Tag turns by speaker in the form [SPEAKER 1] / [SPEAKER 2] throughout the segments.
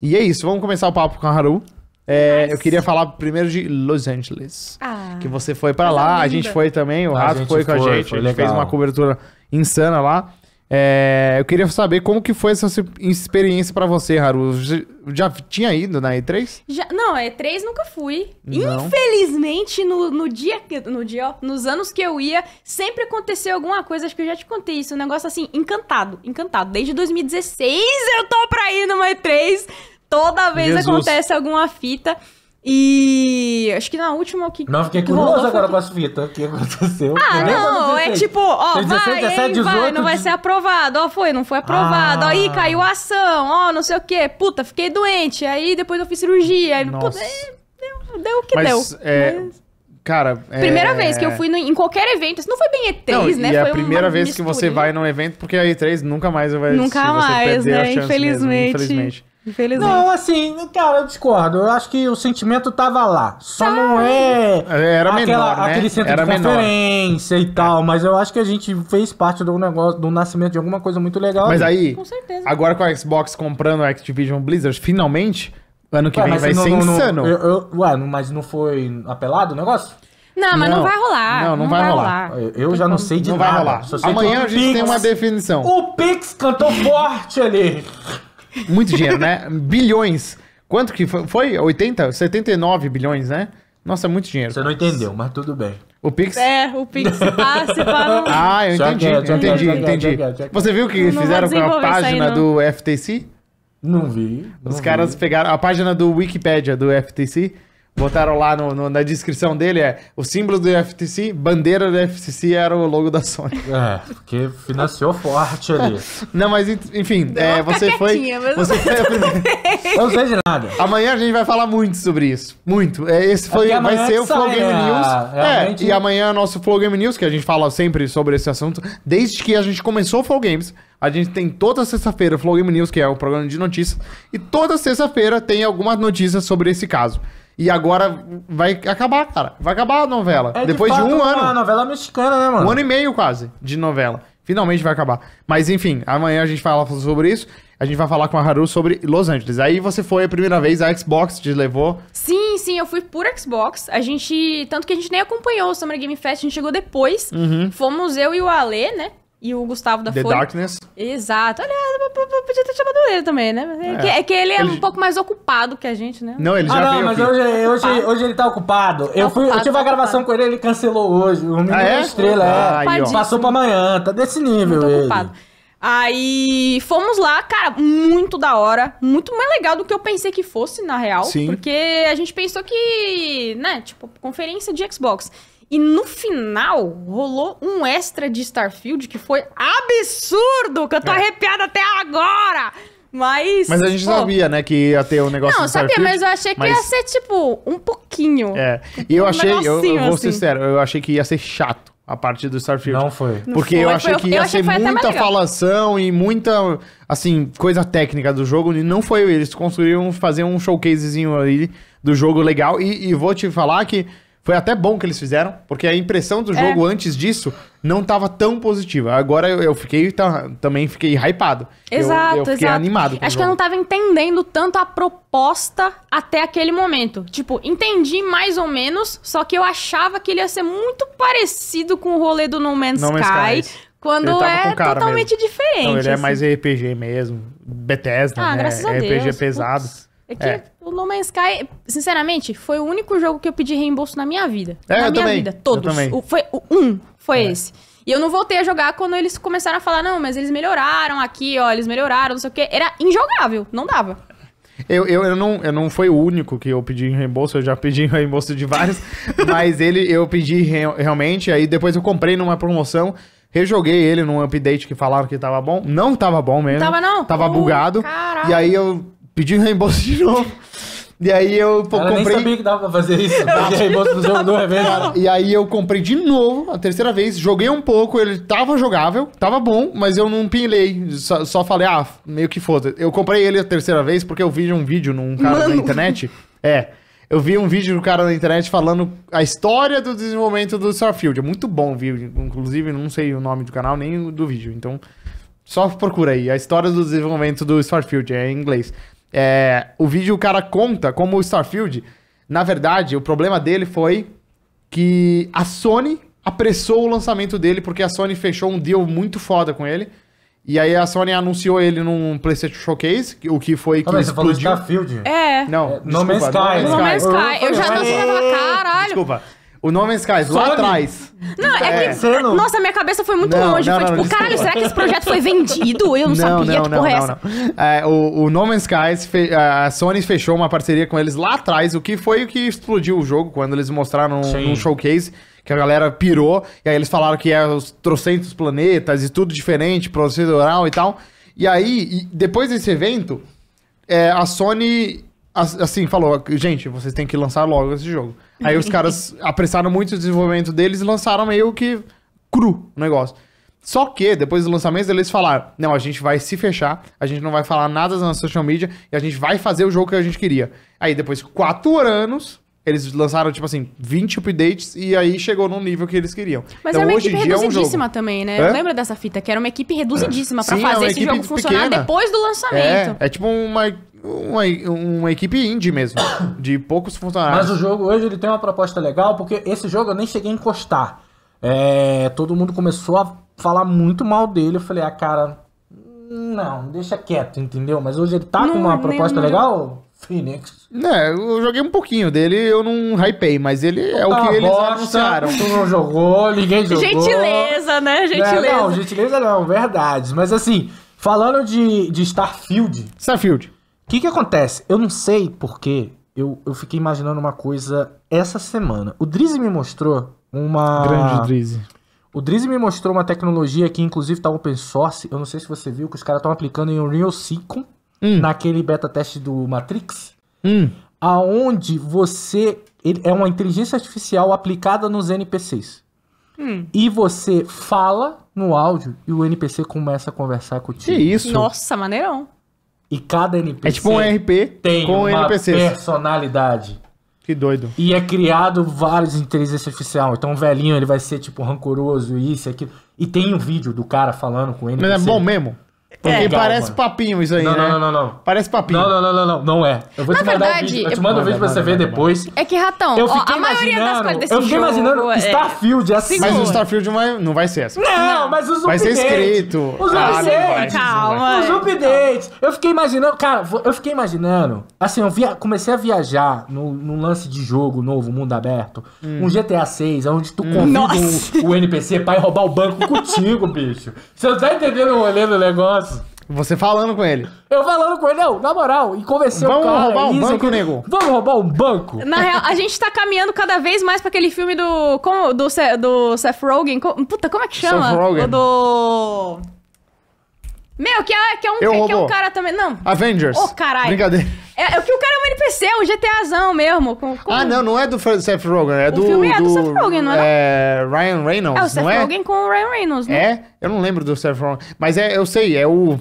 [SPEAKER 1] E é isso, vamos começar o papo com a Haru. É, Eu queria falar primeiro de Los Angeles. Ah, que você foi para lá, linda. a gente foi também, o Rato foi com a gente, foi a gente fez uma cobertura insana lá. É, eu queria saber como que foi essa experiência para você, Haru. Já tinha ido na E3?
[SPEAKER 2] Já, não, E3 nunca fui. Não. Infelizmente, no, no dia, no dia ó, nos anos que eu ia, sempre aconteceu alguma coisa, acho que eu já te contei isso, um negócio assim, encantado, encantado. Desde 2016 eu tô pra ir numa E3, toda vez Jesus. acontece alguma fita. E acho que na última que. Não, fiquei que é curioso agora com
[SPEAKER 3] a Suíta. O que aconteceu? Ah, não, é tipo, ó, 16, vai, 17, 18, vai, não vai ser
[SPEAKER 2] aprovado. Ó, foi, não foi aprovado. Ah. Aí caiu a ação, ó, não sei o quê. Puta, fiquei doente. Aí depois eu fiz cirurgia. Aí, puta, é, deu, deu o que Mas, deu.
[SPEAKER 1] É... Mas... Cara, é Primeira vez que eu fui no,
[SPEAKER 2] em qualquer evento. Isso não foi bem E3, não, né? E é a primeira
[SPEAKER 1] vez que você vai num evento, porque a E3 nunca mais vai... Nunca mais, né? Infelizmente. Mesmo, infelizmente.
[SPEAKER 2] Infelizmente.
[SPEAKER 3] Não, assim, cara, eu discordo. Eu acho que o sentimento tava lá. Só não é, é. Era aquela, menor, né? Aquele centro Era de conferência menor. e tal. Mas eu acho que a gente fez parte do negócio, do nascimento de alguma coisa muito legal. Mas aí, com certeza. agora com a Xbox comprando a Activision Blizzard, finalmente,
[SPEAKER 1] ano que ué, vem vai não, ser não, insano. eu,
[SPEAKER 3] eu, ué, mas não foi apelado o negócio?
[SPEAKER 2] Não, mas não, não, vai rolar. Não, não, não vai, vai, rolar. rolar.
[SPEAKER 3] Eu já não sei de não nada. Não vai rolar. Amanhã a gente Pix, tem uma definição. O Pix cantou forte ali. Muito dinheiro, né?
[SPEAKER 1] Bilhões. Quanto que foi? 80? 79 bilhões, né? Nossa, muito dinheiro. Você não entendeu, mas tudo bem. O Pix? É,
[SPEAKER 2] o Pix passa para Ah, eu entendi, check entendi, check entendi. Você viu o que fizeram com a página do
[SPEAKER 1] FTC? Não vi. Não Os caras vi. pegaram a página do Wikipedia do FTC botaram lá no, no, na descrição dele é o símbolo do FTC, bandeira do FTC era o logo da Sony. É, porque financiou forte ali. Não, mas enfim, é, tá você foi. Você foi a primeira. Não sei de nada. Amanhã a gente vai falar muito sobre isso. Muito. É, esse foi, é vai ser é o Flow Game né? News. É, é e amanhã é nosso Flow Game News, que a gente fala sempre sobre esse assunto. Desde que a gente começou o Flow Games, a gente tem toda sexta-feira o Flow Game News, que é o programa de notícias. E toda sexta-feira tem algumas notícias sobre esse caso. E agora vai acabar, cara. Vai acabar a novela. É, Depois de, fato, de um ano. É a novela mexicana, né, mano? Um ano e meio quase de novela. Finalmente vai acabar. Mas enfim, amanhã a gente fala sobre isso. A gente vai falar com a Haru sobre Los Angeles. Aí você foi a primeira vez, a Xbox te levou.
[SPEAKER 2] Sim, sim, eu fui por Xbox. A gente. Tanto que a gente nem acompanhou o Summer Game Fest, a gente chegou depois. Uhum. Fomos eu e o Ale, né? e o Gustavo da The Folha. Darkness. Exato. Aliás, podia ter chamado ele também, né? É, é, que, é que, ele é ele... um pouco mais ocupado que a gente, né? Não, ele ah, já ah, não, veio mas aqui. Hoje,
[SPEAKER 3] é, hoje, é, hoje, ele tá ocupado. Tá eu, fui, ocupado, eu tive tá a gravação ocupado. com ele, ele cancelou hoje. O menino ah, é? estrela, é. ah, é. Aí, Passou pra amanhã, tá desse nível Muito ele. ocupado.
[SPEAKER 2] Aí fomos lá, cara, muito da hora, muito mais legal do que eu pensei que fosse, na real. Sim. Porque a gente pensou que, né, tipo, conferência de Xbox. E no final, rolou um extra de Starfield que foi absurdo, que eu tô é. arrepiada até agora! Mas. Mas a gente pô, sabia,
[SPEAKER 1] né, que ia ter o um negócio Não, sabia, mas eu achei que mas... ia ser,
[SPEAKER 2] tipo, um pouquinho. É.
[SPEAKER 1] E um eu achei, eu, eu vou assim. ser sincero, eu achei que ia ser chato a parte do Starfield. Não foi. Porque não foi, eu achei foi, que ia achei ser que muita falação e muita, assim, coisa técnica do jogo. E não foi. Eles construíram fazer um showcasezinho ali do jogo legal. E, e vou te falar que foi até bom que eles fizeram, porque a impressão do é. jogo é. antes disso não estava tão positiva. Agora eu, eu fiquei também fiquei hypado. Exato, eu, eu fiquei exato. animado. Acho que eu não
[SPEAKER 2] estava entendendo tanto a proposta até aquele momento. Tipo, entendi mais ou menos, só que eu achava que ele ia ser muito parecido com o rolê do No Man's, no Man's Sky, Sky. Quando é totalmente mesmo. Então, é diferente. Não, ele assim. é mais
[SPEAKER 1] RPG mesmo. Bethesda, ah, né? RPG Deus. pesado. Ups.
[SPEAKER 2] É que é. o No Man's Sky, sinceramente, foi o único jogo que eu pedi reembolso na minha vida. É, na minha também. vida, todos. O, foi, o um foi é. esse. E eu não voltei a jogar quando eles começaram a falar, não, mas eles melhoraram aqui, ó, eles melhoraram, não sei o quê. Era injogável, não dava.
[SPEAKER 1] Eu, eu, eu, não, eu não foi o único que eu pedi reembolso, eu já pedi reembolso de vários, mas ele eu pedi re, realmente, aí depois eu comprei numa promoção, rejoguei ele num update que falaram que tava bom, não tava bom mesmo. tava não? Tava uh, bugado. Caralho. E aí eu pedi reembolso de novo. E aí eu pô, Ela comprei. nem sabia que
[SPEAKER 3] dava pra fazer isso. Pedir reembolso do jogo do revenda.
[SPEAKER 1] E aí eu comprei de novo, a terceira vez, joguei um pouco, ele tava jogável, tava bom, mas eu não pinlei. Só, só falei, ah, meio que foda. Eu comprei ele a terceira vez porque eu vi um vídeo num cara Mano. na internet. É. Eu vi um vídeo do cara na internet falando a história do desenvolvimento do Starfield. É muito bom o vídeo. Inclusive, não sei o nome do canal nem do vídeo. Então, só procura aí. A história do desenvolvimento do Starfield é em inglês. É, o vídeo o cara conta como o Starfield, na verdade, o problema dele foi que a Sony apressou o lançamento dele, porque a Sony fechou um deal muito foda com ele. E aí a Sony anunciou ele num PlayStation Showcase, o que foi que Também, ah, explodiu. Você falou Starfield?
[SPEAKER 2] É. Não, é, desculpa, No Man's é Sky. No Man's Sky. Eu já não sei, caralho. Desculpa.
[SPEAKER 1] O No Man's é Sky, lá atrás.
[SPEAKER 2] Não, é, é. que. Nossa, minha cabeça foi muito Não, longe. não, foi não, tipo, não, caralho, será que esse projeto foi vendido? Eu não, sabia que porra é essa.
[SPEAKER 1] É, o, o No Man's Sky, a Sony fechou uma parceria com eles lá atrás, o que foi o que explodiu o jogo quando eles mostraram num- showcase. Que a galera pirou, e aí eles falaram que é os trocentos planetas e tudo diferente, procedural e tal. E aí, depois desse evento, é, a Sony assim, falou, gente, vocês têm que lançar logo esse jogo. Aí os caras apressaram muito o desenvolvimento deles e lançaram meio que cru o negócio. Só que, depois dos lançamentos, eles falaram: não, a gente vai se fechar, a gente não vai falar nada na social media e a gente vai fazer o jogo que a gente queria. Aí, depois de quatro anos, eles lançaram, tipo assim, 20 updates e aí chegou no nível que eles queriam. Mas então, é uma hoje equipe reduzidíssima é um também, né? Hã? Lembra
[SPEAKER 2] dessa fita? Que era uma equipe reduzidíssima é. fazer é esse jogo pequena. funcionar depois do é, lançamento.
[SPEAKER 1] É, é tipo uma uma,
[SPEAKER 3] uma equipe indie mesmo, de poucos funcionários. Mas o jogo hoje ele tem uma proposta legal, porque esse jogo eu nem cheguei a encostar. É, todo mundo começou a falar muito mal dele. Eu falei, ah, cara, não, deixa quieto, entendeu? Mas hoje ele tá não, com uma é proposta legal? Phoenix.
[SPEAKER 1] É, eu joguei um pouquinho dele, eu não hypei, mas ele é tá o que eles bosta, anunciaram. Tu não
[SPEAKER 3] jogou, ninguém jogou. Gentileza, né? né gentileza. Não, não gentileza não, verdade. Mas assim, falando de, de Starfield. Starfield. O que, que acontece? Eu não sei porque eu, eu fiquei imaginando uma coisa essa semana. O Drizzy me mostrou uma. Grande Drizzy. O Drizzy me mostrou uma tecnologia que, inclusive, tá open source. Eu não sei se você viu que os caras estão aplicando em Unreal 5, hum. naquele beta teste do Matrix. Hum. Aonde você. Ele é uma inteligência artificial aplicada nos NPCs. Hum. E você fala no áudio e o NPC começa a conversar contigo. Que isso?
[SPEAKER 2] Nossa, maneirão. E cada NPC.
[SPEAKER 3] É tipo um RP tem com uma NPCs. personalidade. Que doido. E é criado vários interesses artificial. Então o velhinho ele vai ser tipo rancoroso, isso e aquilo. E tem um vídeo do cara falando com ele. Mas é bom mesmo?
[SPEAKER 1] Porque é. parece papinho isso aí, não, né? Não, não, não, não. Parece papinho. Não, não, não, não, não, não é. Eu vou Na te mandar verdade, vídeo, eu é te mando o vídeo pra você ver depois.
[SPEAKER 2] É que, Ratão, eu fiquei ó, a maioria das coisas desse Eu fiquei
[SPEAKER 1] imaginando é... Starfield é assim. Mas o Starfield vai, não vai ser assim. Não, mas os ah, updates. Vai ser escrito.
[SPEAKER 3] Os ah, updates. Calma. Os updates. Eu fiquei imaginando, cara, eu fiquei imaginando, assim, eu via, comecei a viajar no, no, lance de jogo novo, mundo aberto, hum. um GTA 6, onde tu hum. convida o, o, NPC pra ir roubar o banco contigo, bicho. Você tá entendendo o rolê do negócio? negócio. Você falando com ele.
[SPEAKER 2] Eu falando com ele, não, na moral, e conversando com o cara. Vamos roubar um isso, banco, nego.
[SPEAKER 3] Vamos roubar um banco. Na
[SPEAKER 2] real, a gente tá caminhando cada vez mais pra aquele filme do. Como, do, do Seth Rogen. puta, como é que chama? Seth Rogen. O do. Meu, que é, que é um, que é um cara também. Não. Avengers. Ô, oh, caralho. Brincadeira. É, é que o cara é um NPC, é um GTAzão mesmo. Com, com... Ah, não, não
[SPEAKER 1] é do Seth Rogen, é do. O filme é do, do Seth Rogen, não é? é Ryan Reynolds. É o Seth não é? Rogen
[SPEAKER 2] é? com o Ryan Reynolds, né? É?
[SPEAKER 1] Eu não lembro do Seth Rogen.
[SPEAKER 3] Mas é, eu sei, é o.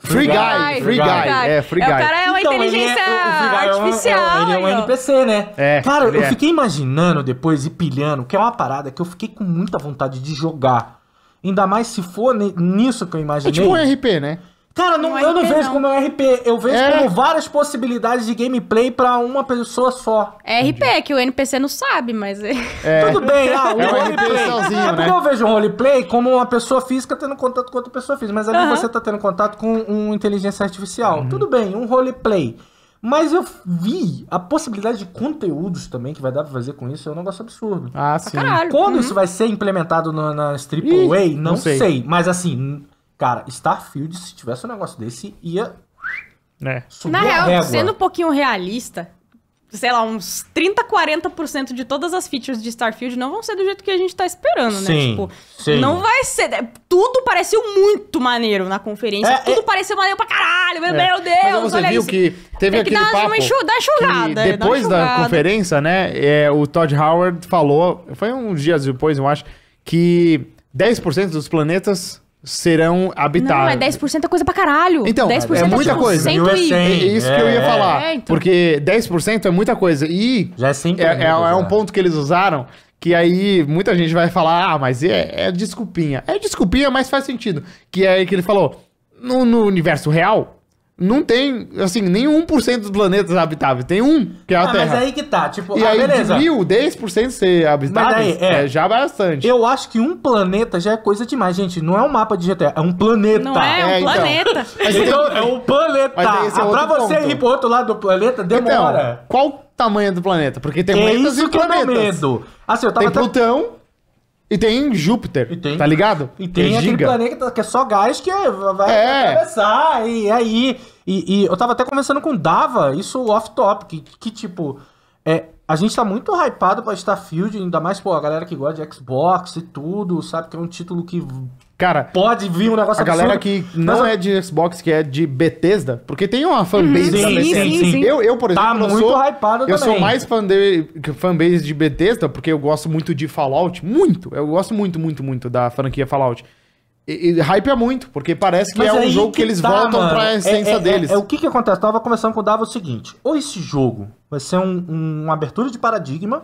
[SPEAKER 2] Free guy, free guy, free guy. É, free guy. É, o cara é uma então, é inteligência
[SPEAKER 3] é, o, o artificial. É um, ele é um NPC, né? né? É, cara, eu fiquei imaginando depois e pilhando, que é uma parada que eu fiquei com muita vontade de jogar. Ainda mais se for nisso que eu imaginei. É tipo um RP, né? Cara, não, não eu não vejo como como é RP, eu vejo é. como várias possibilidades
[SPEAKER 2] de gameplay pra uma pessoa só. É RP, é que o NPC não sabe, mas. É. é. Tudo bem, ah, é o é roleplay. Sozinho, é porque né? eu
[SPEAKER 3] vejo um roleplay como uma pessoa física tendo contato com outra pessoa física, mas ali uh -huh. você tá tendo contato com uma inteligência artificial. Uhum. Tudo bem, um roleplay. Mas eu vi a possibilidade de conteúdos também que vai dar pra fazer com isso, é um negócio absurdo. Ah, sim. Quando uhum. isso vai ser implementado na Triple Ih, não, não sei. sei. Mas assim, Cara, Starfield, se tivesse um negócio desse, ia. Né? Subir Na real, régua. sendo um
[SPEAKER 2] pouquinho realista, sei lá, uns 30, 40% de todas as features de Starfield não vão ser do jeito que a gente tá esperando, né? Sim, tipo, sim. não vai ser. É, tudo pareceu muito maneiro na conferência. É, é- tudo é... pareceu maneiro pra caralho, meu, é. Deus. Mas é, você olha viu isso. que teve Tem aquele que dar papo uma enxugada, depois enxugada. da conferência,
[SPEAKER 1] né, é, o Todd Howard falou, foi uns dias depois, eu acho, que 10% dos planetas serão habitados. Não, é
[SPEAKER 2] 10% é coisa pra caralho. Então, 10% é, é muita tipo coisa. E... É isso é. que eu ia é. falar. É, então.
[SPEAKER 1] Porque 10% é muita coisa. E Já é, é, é, é um né? ponto que eles usaram que aí muita gente vai falar, ah, mas é, é desculpinha. É desculpinha, mas faz sentido. Que é que ele falou, no, no universo real, não tem, assim, nem 1% dos
[SPEAKER 3] planetas habitáveis. Tem um, que é a ah, Terra. Mas aí que tá, tipo, e ah, aí, beleza. De mil, 10% ser habitáveis aí, é. é já é bastante. Eu acho que um planeta já é coisa demais, gente. Não é um mapa de GTA, é um planeta. Não é, é um é, então. planeta. Então. então, é um planeta. Mas é ah, pra você ir pro outro lado do planeta, demora. Então, qual
[SPEAKER 1] tamanho do planeta?
[SPEAKER 3] Porque tem planetas isso e planetas. que planetas. Eu medo. Assim, eu tava tem até... Plutão e tem Júpiter, e tem, tá ligado? E tem, tem aquele planeta que é só gás que é, vai é. atravessar, e é aí... E, e, eu tava até conversando com Dava, isso off-top, que, que tipo... É, a gente tá muito hypado pra Starfield, ainda mais, pô, a galera que gosta de Xbox e tudo, sabe? Que é um título que Cara, pode vir um negócio A galera absurdo. que não Mas...
[SPEAKER 1] é de Xbox, que é de Bethesda, porque tem uma fanbase uhum. sim, Bethesda. Sim, sim, sim. Eu, eu, por tá exemplo, tá muito sou, hypado eu sou mais fanbase fan de Bethesda, porque eu gosto muito de Fallout, muito. Eu gosto muito, muito, muito da franquia Fallout. E, e hype é muito, porque parece que Mas é um jogo que, que eles tá, voltam mano. pra essência é, é, é deles. É, é, o
[SPEAKER 3] que que acontece? Eu tava conversando com o Dava o seguinte, ou esse jogo vai ser um, um, uma abertura de paradigma,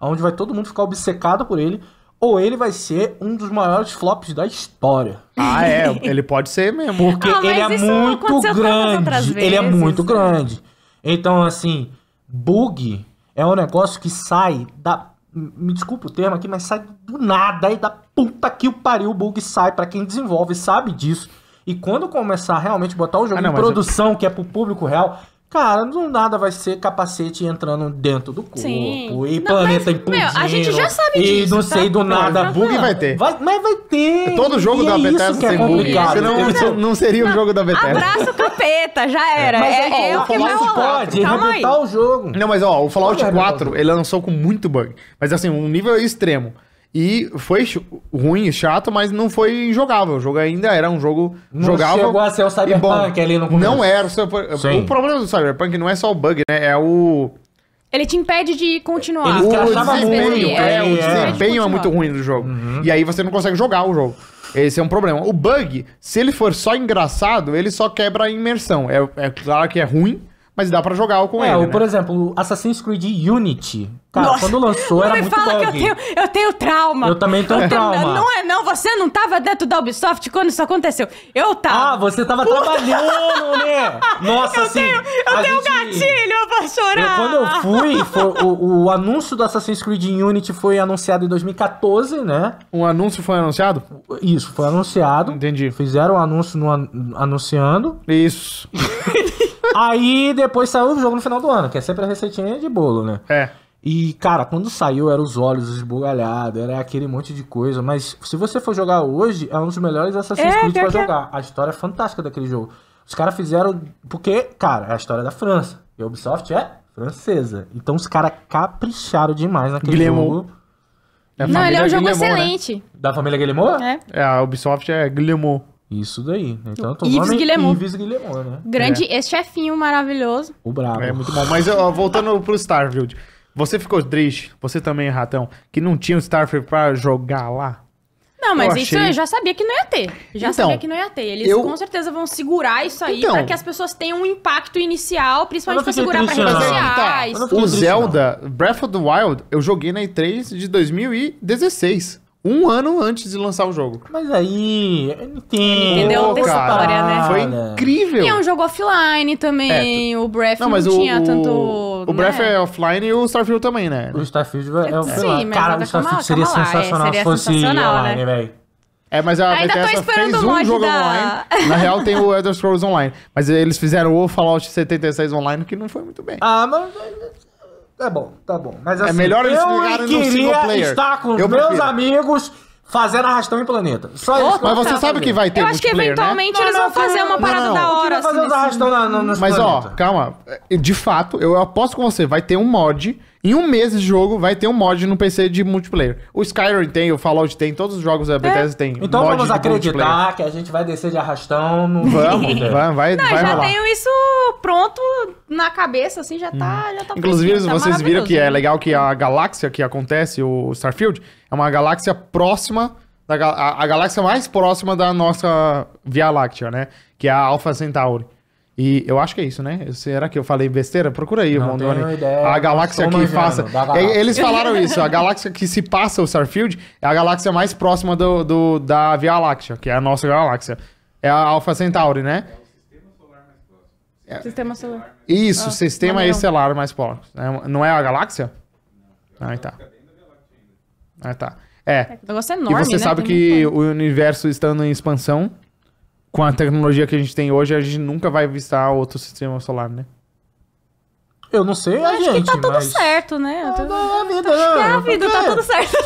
[SPEAKER 3] onde vai todo mundo ficar obcecado por ele, ou ele vai ser um dos maiores flops da história. Ah, é, ele pode ser mesmo. Porque ah, ele é muito grande. Ele é muito né? grande. Então, assim, bug é um negócio que sai da. Me desculpa o termo aqui, mas sai do nada e da puta que o pariu o bug sai para quem desenvolve, sabe disso. E quando começar a realmente botar o jogo ah, não, em produção, eu... que é pro público real, Cara, não nada vai ser capacete entrando dentro do corpo. Sim. E não, planeta mas, implodindo. Meu, a gente já sabe disso. E não tá? sei do nada. Não, bug vai ter. Vai, mas vai ter. Todo jogo e da é Bethesda tem é bug. Não, não, seria o jogo da Bethesda. Abraça
[SPEAKER 2] capeta, já era. Mas, é, ó, é, o, o que vai rolar. pode o
[SPEAKER 1] jogo. Não, mas ó, o Fallout 4, ele lançou com muito bug. Mas assim, um nível extremo. E foi ruim, chato, mas não foi injogável. O jogo ainda era um jogo não jogável. Chegou a ser o Cyberpunk ali no começo. Não era. O, o problema do Cyberpunk não é só o bug, né? É o...
[SPEAKER 2] Ele te impede de continuar. É, é, ele o desempenho, é, é, o desempenho é. é muito ruim
[SPEAKER 1] do jogo. Uhum. E aí você não consegue jogar o jogo. Esse é um problema. O bug, se ele for só engraçado, ele só quebra a imersão. É, é claro que é ruim, mas dá para
[SPEAKER 2] jogar com é, ele. né? por
[SPEAKER 3] exemplo, Assassin's Creed Unity. Cara, Nossa, quando lançou não era me muito fala Que eu, tenho,
[SPEAKER 2] eu tenho trauma. Eu também tenho eu trauma. Tenho, não é, não. Você não tava dentro da Ubisoft quando isso aconteceu. Eu tava. Ah, você tava Puta. trabalhando,
[SPEAKER 3] né? Nossa, eu assim. Tenho, eu tenho gente... um
[SPEAKER 2] gatilho, eu vou chorar. Eu, quando eu
[SPEAKER 3] fui, foi, o, o, anúncio do Assassin's Creed Unity foi anunciado em 2014, né? Um anúncio foi anunciado? Isso, foi anunciado. Entendi. Fizeram um anúncio no, anunciando. Isso. Aí depois saiu o jogo no final do ano, que é sempre a receitinha de bolo, né? É. E, cara, quando saiu, eram os olhos esbugalhados, era aquele monte de coisa. Mas se você for jogar hoje, é um dos melhores Assassin's é, Creed pra é. jogar. É. A história é fantástica daquele jogo. Os caras fizeram. Porque, cara, é a história da França. E a Ubisoft é francesa. Então os caras capricharam demais naquele Guilherme. jogo. É Não, ele é um jogo Guilherme, né? excelente. Né? Da família Guillemot? É. é. A Ubisoft é Guillemot. Isso daí. Então, o Ives Guillemot. Ives
[SPEAKER 2] Guillemot, né? Grande, é. esse chefinho maravilhoso.
[SPEAKER 3] O brabo.
[SPEAKER 1] É muito bom. Mas ó, voltando ah. pro Starfield. Você ficou triste, você também, Ratão, que não tinha o Starfield pra jogar lá?
[SPEAKER 2] Não, mas eu isso achei... eu já sabia que não ia ter. Já então, sabia que não ia ter. Eles eu... com certeza vão segurar isso aí então, pra que as pessoas tenham um impacto inicial, principalmente pra segurar pra redes então, sociais. O Zelda,
[SPEAKER 1] Breath of the Wild, eu joguei na E3 de 2016. Um ano antes de lançar o jogo. Mas aí. Entendeu? Entendeu? Pô, história, né? Foi
[SPEAKER 2] incrível. E é um jogo offline também. É, tu... O Breath não, não tinha o, tanto. O
[SPEAKER 1] né? Breath é offline e o Starfield também, né? O Starfield é, é offline. É, é sim, cara, o Starfield calma, seria calma é, sensacional seria se fosse né? online, né? velho. É, mas a Bethesda fez um jogo da... online. Na real, tem o Elder Scrolls Online. Mas eles fizeram o Fallout 76 Online, que não foi
[SPEAKER 3] muito bem. Ah, mas... É bom, tá bom. Mas é assim, é melhor eles eu queria no single player. estar com eu meus prefiro. amigos fazendo arrastão em planeta. Só isso. Mas você sabe que vai ter Eu acho que né?
[SPEAKER 1] eventualmente Não, eles não, vão fazer não, uma parada não. da hora. Assim, fazer assim, arrastão na, na, nos Mas ó,
[SPEAKER 3] calma. É, de
[SPEAKER 1] fato, eu aposto com você, vai ter um mod. Em um mês de jogo, vai ter um mod no PC de multiplayer. O Skyrim tem, o Fallout tem, todos os jogos da é. Bethesda tem. Então mod vamos acreditar que
[SPEAKER 3] a gente vai descer
[SPEAKER 1] de arrastão no. Vamos, vai, vai, vai já rolar. tenho
[SPEAKER 2] isso pronto na cabeça, assim, já tá. Hum. Já tá Inclusive, tá vocês viram que é né?
[SPEAKER 1] legal que a galáxia que acontece, o Starfield, é uma galáxia próxima, da, a, a galáxia mais próxima da nossa Via Láctea, né? Que é a Alpha Centauri. E eu acho que é isso, né? Será que eu falei besteira? Procura aí, Mondoni. Ideia, a galáxia que passa Galáxia. Eles falaram isso. A galáxia que se passa o Starfield é a galáxia mais próxima do, do da Via Láctea, que é a nossa galáxia. É a Alpha Centauri, né? É o sistema solar
[SPEAKER 2] mais próximo. Sistema solar. Isso, ah, sistema
[SPEAKER 1] estelar mais próximo. É, não é a galáxia? Não. Ah, tá. Ah, tá. É. é. O negócio é enorme, E você né? sabe Tem que o universo estando em expansão, com a tecnologia que a gente tem hoje, a gente nunca vai visitar outro sistema solar, né?
[SPEAKER 3] Eu não sei, eu a gente. Acho que tá mas... tudo
[SPEAKER 2] certo, né? Ah, tô... É vida, acho que é a vida, tá é. tudo certo.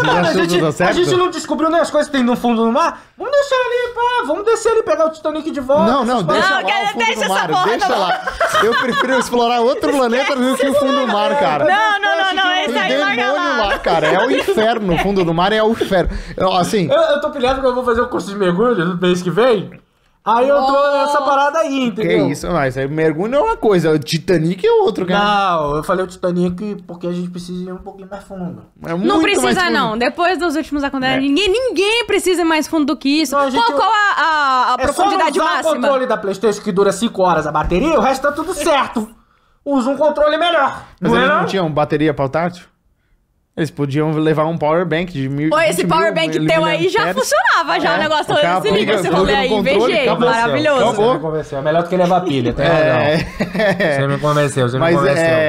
[SPEAKER 3] a, gente, certo? a gente não
[SPEAKER 2] descobriu nem né, as coisas que tem no fundo do mar. Vamos deixar ali, pá. Vamos
[SPEAKER 3] descer ali e pegar o Titanic de volta. Não, não, deixa não, lá cara, o fundo deixa do mar. deixa lá. Eu prefiro explorar outro planeta do que o fundo do mar, cara. Não, não, não, não. Esse aí larga lá. lá. cara. É o inferno. O fundo
[SPEAKER 1] do mar é o inferno. Assim... Eu,
[SPEAKER 3] eu tô pilhado que eu vou fazer o curso de mergulho no mês que vem. Aí eu tô oh. nessa parada aí, entendeu? Que isso,
[SPEAKER 1] mas aí mergulho é uma coisa, o Titanic
[SPEAKER 3] é outro, cara. Não, eu falei o Titanic porque a gente precisa ir um pouquinho mais fundo. É não precisa, fundo. não.
[SPEAKER 2] Depois dos últimos acontecimentos, é. ninguém, ninguém precisa ir mais fundo do que isso. Não, gente, qual, qual a, a, a é só usar máxima? o controle
[SPEAKER 3] da Playstation que dura 5 horas a bateria, o resto tá tudo certo. Usa um controle melhor. Mas não, é não? não tinha um bateria pra o tátil? Eles podiam levar um power bank de mil. Pô, esse power bank teu aí já funcionava, já é, o negócio. Acabou, se liga esse rolê aí, VG, maravilhoso. Você me convenceu, é melhor do que levar pilha, tá? É... Não. Você me convenceu, você Mas me convenceu. É...